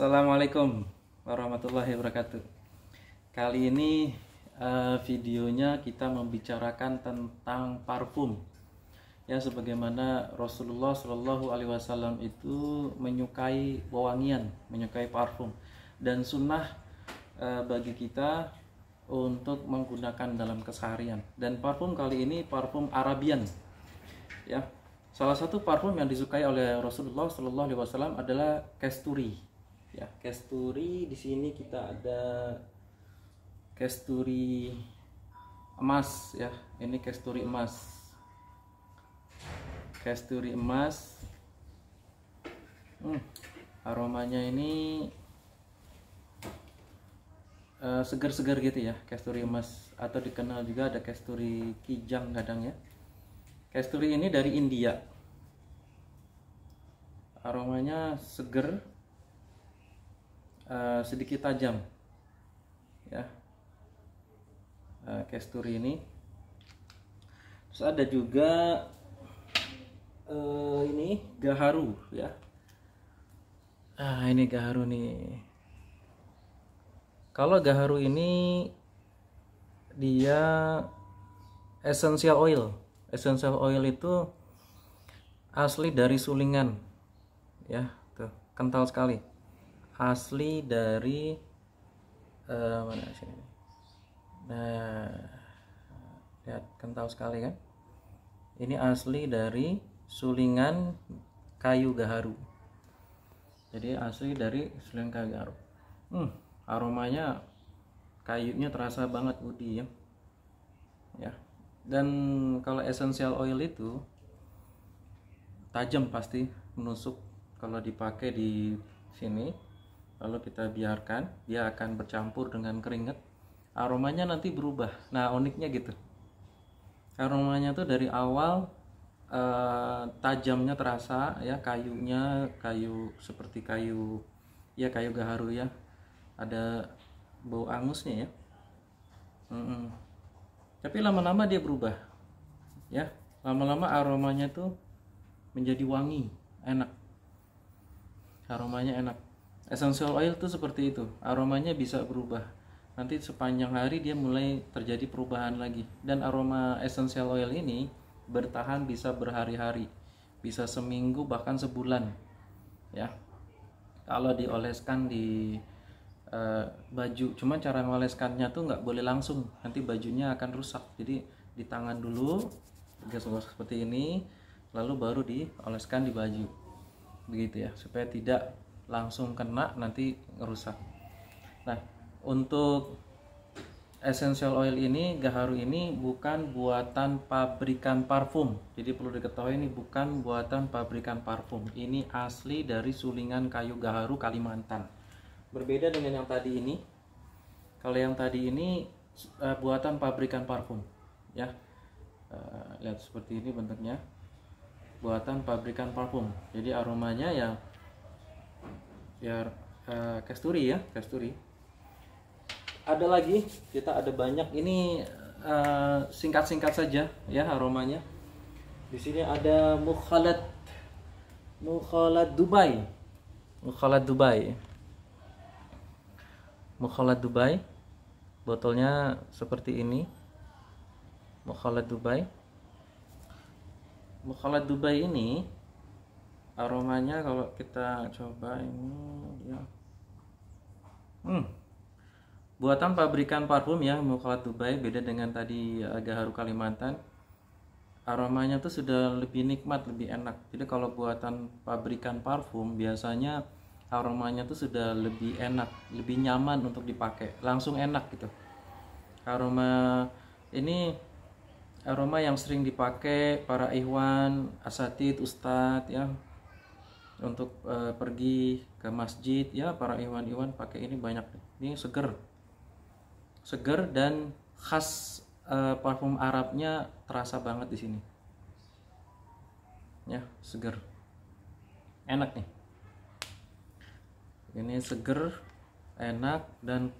Assalamualaikum warahmatullahi wabarakatuh. Kali ini uh, videonya kita membicarakan tentang parfum. Ya sebagaimana Rasulullah Shallallahu alaihi wasallam itu menyukai wewangian, menyukai parfum dan sunnah uh, bagi kita untuk menggunakan dalam keseharian. Dan parfum kali ini parfum Arabian. Ya. Salah satu parfum yang disukai oleh Rasulullah Shallallahu alaihi wasallam adalah kasturi ya kasturi di sini kita ada kasturi emas ya ini kasturi emas kasturi emas hmm, aromanya ini eh, seger-seger uh, gitu ya kasturi emas atau dikenal juga ada kasturi kijang kadang ya kasturi ini dari India aromanya seger Eh, sedikit tajam ya uh, eh, kasturi ini terus ada juga uh, ini gaharu ya ah ini gaharu nih kalau gaharu ini dia essential oil essential oil itu asli dari sulingan ya tuh kental sekali asli dari uh, mana sini nah lihat kental sekali kan ini asli dari sulingan kayu gaharu jadi asli dari sulingan kayu gaharu hmm, aromanya kayunya terasa banget Udi ya ya dan kalau essential oil itu tajam pasti menusuk kalau dipakai di sini lalu kita biarkan dia akan bercampur dengan keringat aromanya nanti berubah nah uniknya gitu aromanya tuh dari awal eh, tajamnya terasa ya kayunya kayu seperti kayu ya kayu gaharu ya ada bau angusnya ya mm -mm. tapi lama-lama dia berubah ya lama-lama aromanya tuh menjadi wangi enak aromanya enak essential oil itu seperti itu aromanya bisa berubah nanti sepanjang hari dia mulai terjadi perubahan lagi dan aroma essential oil ini bertahan bisa berhari-hari bisa seminggu bahkan sebulan ya kalau dioleskan di uh, baju cuman cara ngoleskannya tuh nggak boleh langsung nanti bajunya akan rusak jadi di tangan dulu seperti ini lalu baru dioleskan di baju begitu ya supaya tidak langsung kena nanti rusak nah untuk essential oil ini gaharu ini bukan buatan pabrikan parfum jadi perlu diketahui ini bukan buatan pabrikan parfum ini asli dari sulingan kayu gaharu Kalimantan berbeda dengan yang tadi ini kalau yang tadi ini uh, buatan pabrikan parfum ya uh, lihat seperti ini bentuknya buatan pabrikan parfum jadi aromanya ya ya eh, kasturi ya kasturi ada lagi kita ada banyak ini eh, singkat-singkat saja ya aromanya di sini ada mukhalat mukhalat Dubai mukhalat Dubai mukhalat Dubai botolnya seperti ini mukhalat Dubai mukhalat Dubai ini aromanya kalau kita coba ini ya hmm. buatan pabrikan parfum ya Mukhalat Dubai beda dengan tadi ya, agak haru Kalimantan aromanya tuh sudah lebih nikmat lebih enak jadi kalau buatan pabrikan parfum biasanya aromanya tuh sudah lebih enak lebih nyaman untuk dipakai langsung enak gitu aroma ini aroma yang sering dipakai para ikhwan asatid ustadz ya untuk uh, pergi ke masjid ya para iwan-iwan pakai ini banyak ini seger seger dan khas uh, parfum Arabnya terasa banget di sini ya seger enak nih ini seger enak dan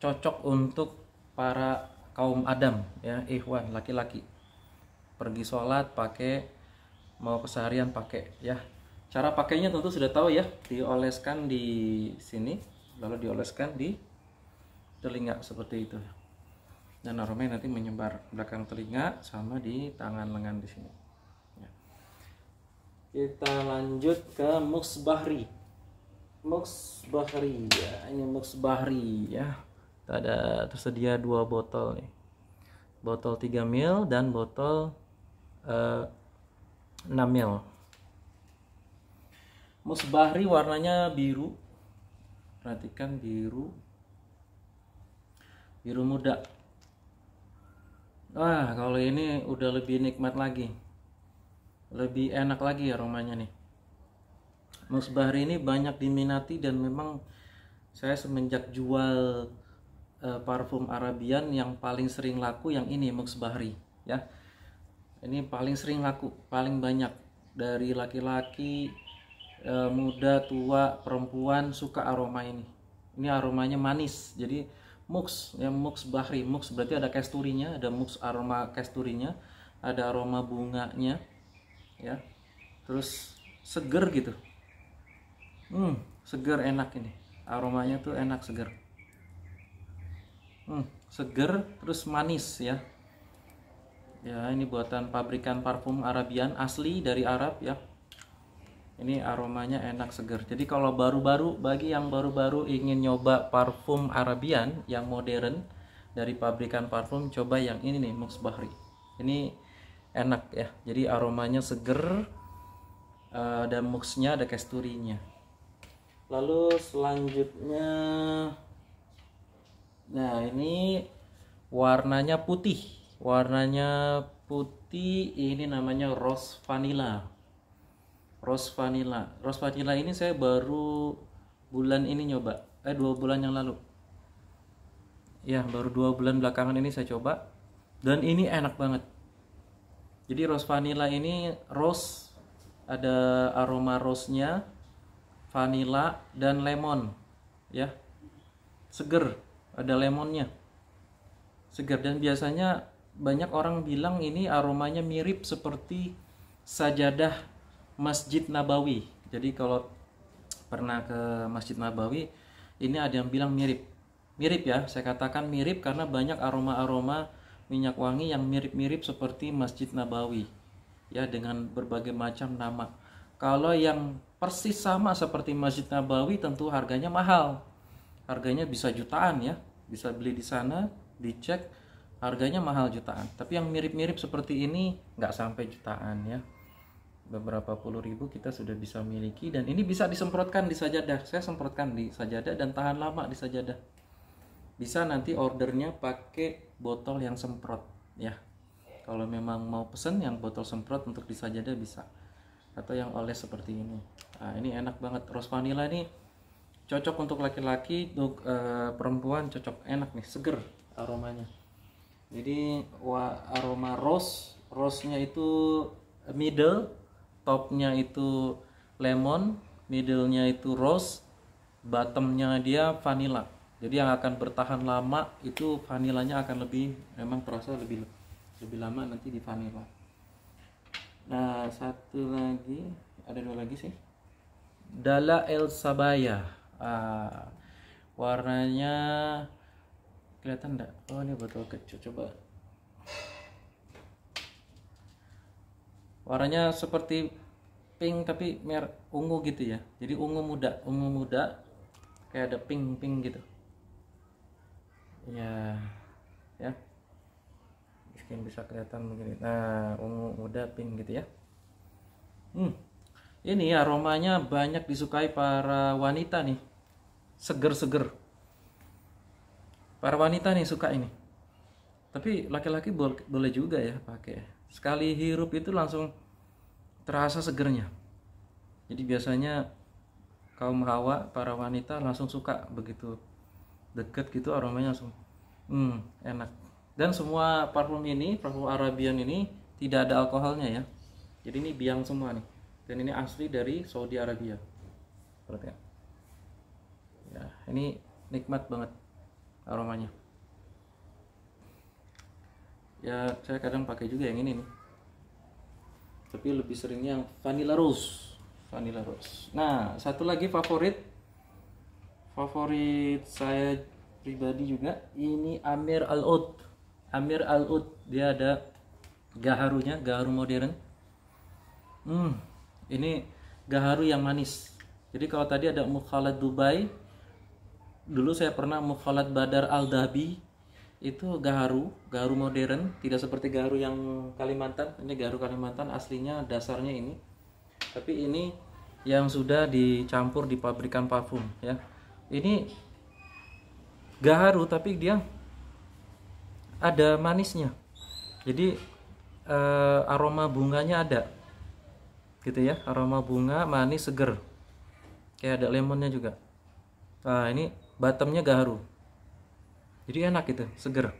cocok untuk para kaum Adam ya ikhwan laki-laki pergi sholat pakai mau keseharian pakai ya Cara pakainya tentu sudah tahu ya, dioleskan di sini, lalu dioleskan di telinga seperti itu. Dan aromanya nanti menyebar belakang telinga sama di tangan lengan di sini. Ya. Kita lanjut ke Muksbahri. Muksbahri ya, ini Muksbahri ya. Kita ada tersedia dua botol nih. Botol 3 mil dan botol uh, eh, 6 mil Musbahri warnanya biru. Perhatikan biru. Biru muda. Wah, kalau ini udah lebih nikmat lagi. Lebih enak lagi aromanya nih. Musbahri ini banyak diminati dan memang saya semenjak jual uh, parfum Arabian yang paling sering laku yang ini Musbahri ya. Ini paling sering laku, paling banyak dari laki-laki e, muda tua perempuan suka aroma ini ini aromanya manis jadi mux ya mux bahri mux berarti ada kasturinya ada mux aroma kasturinya ada aroma bunganya ya terus seger gitu hmm seger enak ini aromanya tuh enak seger hmm seger terus manis ya ya ini buatan pabrikan parfum Arabian asli dari Arab ya ini aromanya enak seger jadi kalau baru-baru bagi yang baru-baru ingin nyoba parfum Arabian yang modern dari pabrikan parfum coba yang ini nih Mux Bahri ini enak ya jadi aromanya seger uh, eh, ada muxnya ada kasturinya lalu selanjutnya nah ini warnanya putih warnanya putih ini namanya rose vanilla Rose Vanilla. Rose Vanilla ini saya baru bulan ini nyoba. Eh dua bulan yang lalu. Ya baru dua bulan belakangan ini saya coba. Dan ini enak banget. Jadi Rose Vanilla ini rose ada aroma rose-nya, vanilla dan lemon. Ya. Seger, ada lemonnya. Seger dan biasanya banyak orang bilang ini aromanya mirip seperti sajadah Masjid Nabawi. Jadi kalau pernah ke Masjid Nabawi, ini ada yang bilang mirip. Mirip ya, saya katakan mirip karena banyak aroma-aroma minyak wangi yang mirip-mirip seperti Masjid Nabawi. Ya, dengan berbagai macam nama. Kalau yang persis sama seperti Masjid Nabawi tentu harganya mahal. Harganya bisa jutaan ya, bisa beli di sana, dicek harganya mahal jutaan. Tapi yang mirip-mirip seperti ini nggak sampai jutaan ya beberapa puluh ribu kita sudah bisa miliki dan ini bisa disemprotkan di sajadah. Saya semprotkan di sajadah dan tahan lama di sajadah. Bisa nanti ordernya pakai botol yang semprot ya. Kalau memang mau pesen yang botol semprot untuk di sajadah bisa. Atau yang oles seperti ini. Nah, ini enak banget. Rose vanilla ini cocok untuk laki-laki, untuk uh, perempuan cocok enak nih, seger aromanya. Jadi wa, aroma rose, rose-nya itu middle topnya itu lemon middlenya itu rose bottomnya dia vanilla jadi yang akan bertahan lama itu vanilanya akan lebih memang terasa lebih lebih lama nanti di vanilla nah satu lagi ada dua lagi sih Dala El Sabaya ah, warnanya kelihatan enggak oh ini botol kecil coba warnanya seperti pink tapi mer ungu gitu ya jadi ungu muda ungu muda kayak ada pink pink gitu iya, ya ya mungkin bisa kelihatan begini. nah ungu muda pink gitu ya hmm ini aromanya banyak disukai para wanita nih seger-seger para wanita nih suka ini tapi laki-laki boleh juga ya pakai sekali hirup itu langsung terasa segernya jadi biasanya kaum hawa para wanita langsung suka begitu deket gitu aromanya langsung hmm, enak dan semua parfum ini parfum Arabian ini tidak ada alkoholnya ya jadi ini biang semua nih dan ini asli dari Saudi Arabia seperti ya ini nikmat banget aromanya ya saya kadang pakai juga yang ini nih tapi lebih seringnya yang vanilla rose vanilla rose nah satu lagi favorit favorit saya pribadi juga ini Amir Al Oud Amir Al Oud dia ada gaharunya gaharu modern hmm ini gaharu yang manis jadi kalau tadi ada mukhalat Dubai dulu saya pernah mukhalat Badar Al Dhabi itu gaharu, gaharu modern, tidak seperti gaharu yang Kalimantan. Ini gaharu Kalimantan aslinya dasarnya ini. Tapi ini yang sudah dicampur di pabrikan parfum ya. Ini gaharu tapi dia ada manisnya. Jadi eh, aroma bunganya ada. Gitu ya, aroma bunga manis seger. Kayak ada lemonnya juga. Nah, ini bottomnya gaharu jadi enak gitu seger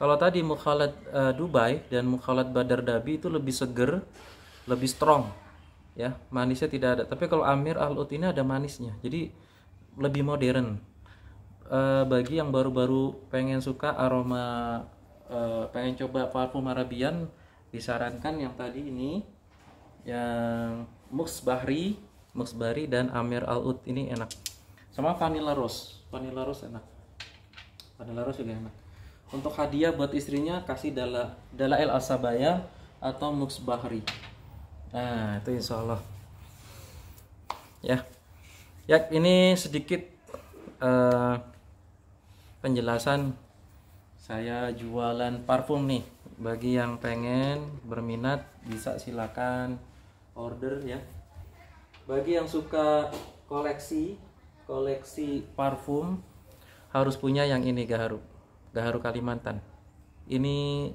kalau tadi mukhalat uh, Dubai dan mukhalat Badar Dabi itu lebih seger lebih strong ya manisnya tidak ada tapi kalau Amir Al Ut ini ada manisnya jadi lebih modern uh, bagi yang baru-baru pengen suka aroma uh, pengen coba parfum Arabian disarankan yang tadi ini yang Mux Bahri Mux Bahri dan Amir Al Ut ini enak sama vanilla rose vanilla rose enak Padel laras juga enak. Untuk hadiah buat istrinya kasih dala dala el asabaya atau muks bahri. Nah itu insya Allah. Ya, ya ini sedikit uh, penjelasan saya jualan parfum nih. Bagi yang pengen berminat bisa silakan order ya. Bagi yang suka koleksi koleksi parfum harus punya yang ini Gaharu Gaharu Kalimantan ini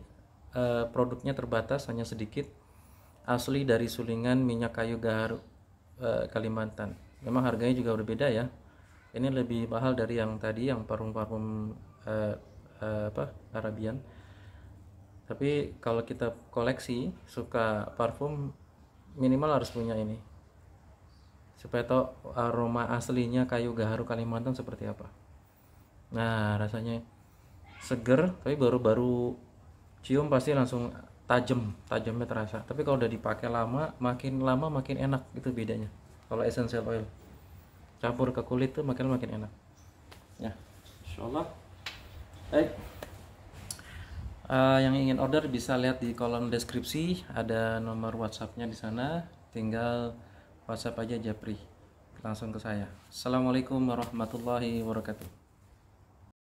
uh, produknya terbatas hanya sedikit asli dari sulingan minyak kayu Gaharu uh, Kalimantan memang harganya juga berbeda ya ini lebih mahal dari yang tadi yang parfum-parfum uh, uh, apa Arabian tapi kalau kita koleksi suka parfum minimal harus punya ini supaya tahu aroma aslinya kayu gaharu Kalimantan seperti apa nah rasanya seger tapi baru-baru cium pasti langsung tajam tajamnya terasa tapi kalau udah dipakai lama makin lama makin enak itu bedanya kalau essential oil campur ke kulit tuh makin makin enak ya insyaallah baik uh, yang ingin order bisa lihat di kolom deskripsi ada nomor whatsappnya di sana tinggal whatsapp aja Japri langsung ke saya assalamualaikum warahmatullahi wabarakatuh